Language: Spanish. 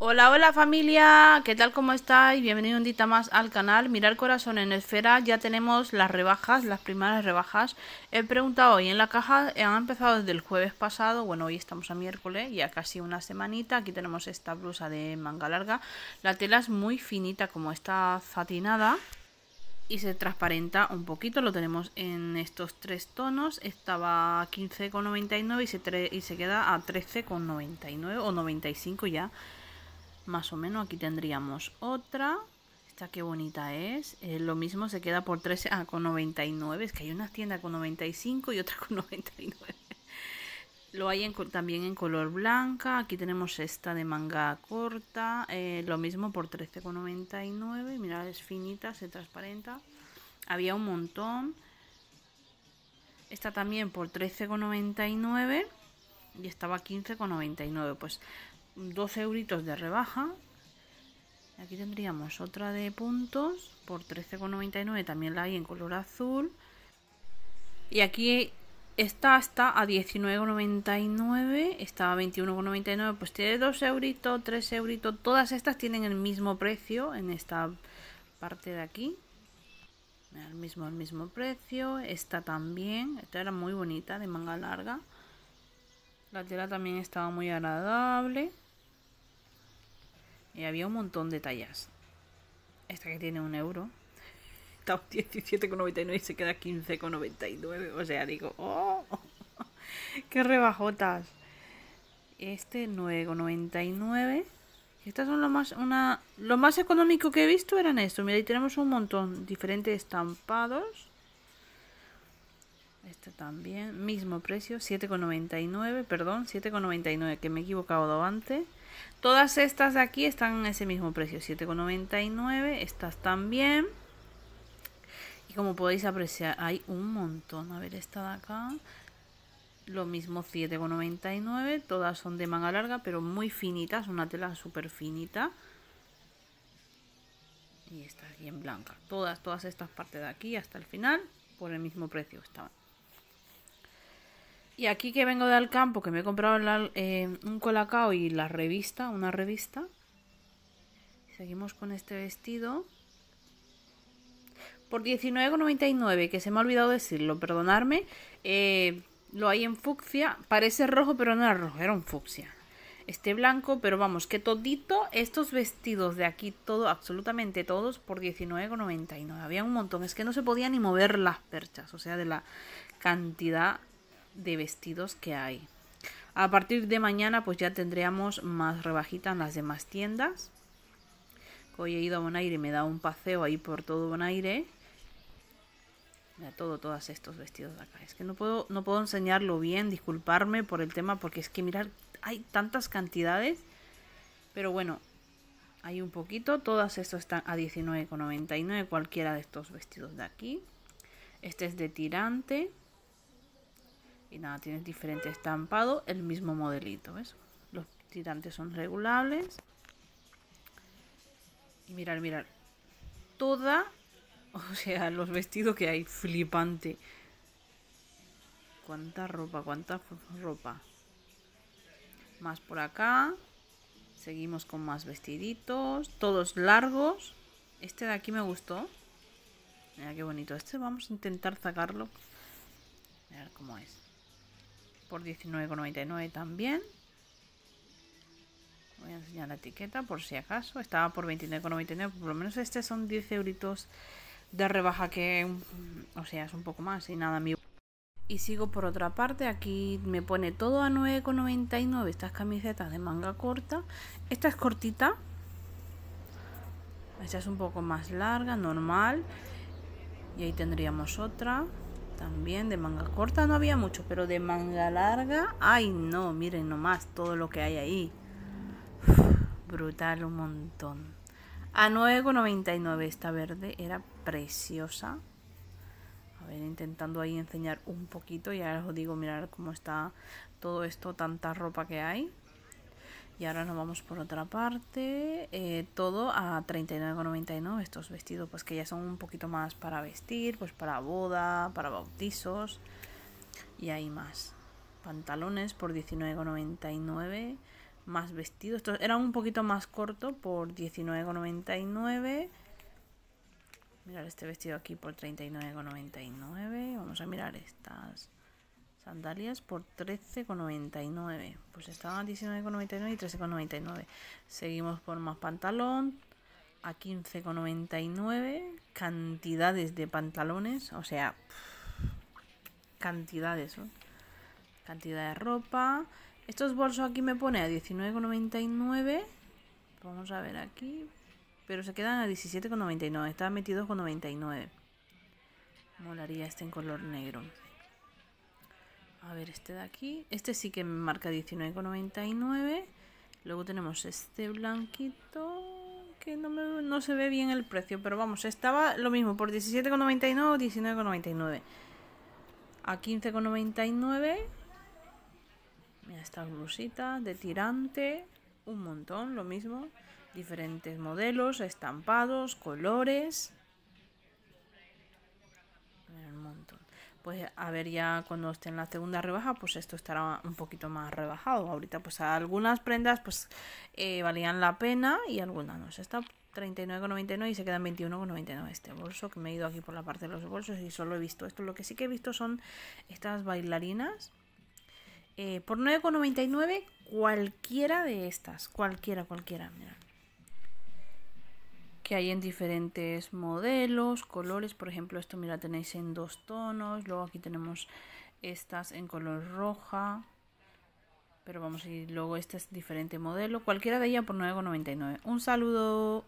Hola, hola familia, ¿qué tal cómo estáis? Bienvenido un día más al canal Mirar Corazón en Esfera, ya tenemos las rebajas, las primeras rebajas He preguntado hoy en la caja, eh, han empezado desde el jueves pasado, bueno hoy estamos a miércoles, ya casi una semanita Aquí tenemos esta blusa de manga larga, la tela es muy finita como está satinada y se transparenta un poquito, lo tenemos en estos tres tonos, estaba a 15,99 y y se queda a 13,99 o 95 ya más o menos. Aquí tendríamos otra. Esta qué bonita es. Eh, lo mismo se queda por 13. Ah, con 99. Es que hay una tienda con 95 y otra con 99. Lo hay también en color blanca. Aquí tenemos esta de manga corta. Eh, lo mismo por 13,99. Mirad, es finita, se transparenta. Había un montón. Esta también por 13,99. Y estaba 15,99. Pues 2 euritos de rebaja. Aquí tendríamos otra de puntos por 13,99, también la hay en color azul. Y aquí está está a 19,99, está a 21,99, pues tiene 2 euritos, 3 euritos, todas estas tienen el mismo precio en esta parte de aquí. El mismo, el mismo precio, esta también, esta era muy bonita, de manga larga. La tela también estaba muy agradable. Y eh, había un montón de tallas. Esta que tiene un euro. Está 17,99 y se queda 15,99. O sea, digo, ¡oh! ¡Qué rebajotas! Este 9,99. Estas son lo más, una, lo más económico que he visto eran estos. Mira, ahí tenemos un montón. Diferentes estampados. Este también. Mismo precio. 7,99. Perdón, 7,99. Que me he equivocado antes. Todas estas de aquí están en ese mismo precio, 7,99. Estas también. Y como podéis apreciar, hay un montón. A ver, esta de acá. Lo mismo, 7,99. Todas son de manga larga, pero muy finitas. Una tela súper finita. Y esta aquí en blanca. Todas, todas estas partes de aquí hasta el final, por el mismo precio estaban. Y aquí que vengo del campo, que me he comprado eh, un colacao y la revista, una revista. Seguimos con este vestido. Por 19,99, que se me ha olvidado decirlo, perdonarme. Eh, lo hay en fucsia. Parece rojo, pero no era rojo, era un fucsia. Este blanco, pero vamos, que todito, estos vestidos de aquí, todo, absolutamente todos, por 19,99. Había un montón, es que no se podía ni mover las perchas, o sea, de la cantidad de vestidos que hay. A partir de mañana pues ya tendríamos más rebajita en las demás tiendas. Hoy he ido a Bonaire y me da un paseo ahí por todo Bonaire. Mira, todo, todos estos vestidos de acá. Es que no puedo, no puedo enseñarlo bien, disculparme por el tema, porque es que mirar, hay tantas cantidades. Pero bueno, hay un poquito. Todas estos están a 19,99 cualquiera de estos vestidos de aquí. Este es de tirante nada, tienes diferente estampado, el mismo modelito, Los tirantes son regulables. Y mirar, mirar. Toda, o sea, los vestidos que hay, flipante. Cuánta ropa, cuánta ropa. Más por acá. Seguimos con más vestiditos, todos largos. Este de aquí me gustó. Mira qué bonito. Este vamos a intentar sacarlo. A cómo es por 19,99 también. Voy a enseñar la etiqueta por si acaso. Estaba por 29,99. Por lo menos este son 10 euritos de rebaja que, o sea, es un poco más y nada. Mi... Y sigo por otra parte. Aquí me pone todo a 9,99 estas camisetas de manga corta. Esta es cortita. Esta es un poco más larga, normal. Y ahí tendríamos otra. También de manga corta no había mucho, pero de manga larga, ay no, miren nomás todo lo que hay ahí. brutal, un montón. A 9,99 esta verde, era preciosa. A ver, intentando ahí enseñar un poquito, y ahora os digo, mirar cómo está todo esto, tanta ropa que hay. Y ahora nos vamos por otra parte, eh, todo a 39,99, estos vestidos pues que ya son un poquito más para vestir, pues para boda, para bautizos y hay más. Pantalones por 19,99, más vestidos, estos eran un poquito más corto por 19,99. Mirar este vestido aquí por 39,99. Vamos a mirar estas. Sandalias por 13,99. Pues estaban a 19,99 y 13,99. Seguimos por más pantalón. A 15,99. Cantidades de pantalones. O sea, cantidades. ¿no? Cantidad de ropa. Estos bolsos aquí me pone a 19,99. Vamos a ver aquí. Pero se quedan a 17,99. metidos con 99 Molaría este en color negro. A ver, este de aquí. Este sí que marca 19,99. Luego tenemos este blanquito. Que no, no se ve bien el precio. Pero vamos, estaba lo mismo. Por 17,99 o 19,99. A 15,99. Mira esta blusita de tirante. Un montón, lo mismo. Diferentes modelos, estampados, colores. pues a ver ya cuando esté en la segunda rebaja, pues esto estará un poquito más rebajado. Ahorita pues algunas prendas pues eh, valían la pena y algunas no. Se está 39,99 y se quedan 21,99 este bolso que me he ido aquí por la parte de los bolsos y solo he visto esto. Lo que sí que he visto son estas bailarinas. Eh, por 9,99 cualquiera de estas, cualquiera, cualquiera, que hay en diferentes modelos, colores, por ejemplo esto mira tenéis en dos tonos, luego aquí tenemos estas en color roja, pero vamos a ir luego este es diferente modelo, cualquiera de ellas por 9,99. Un saludo.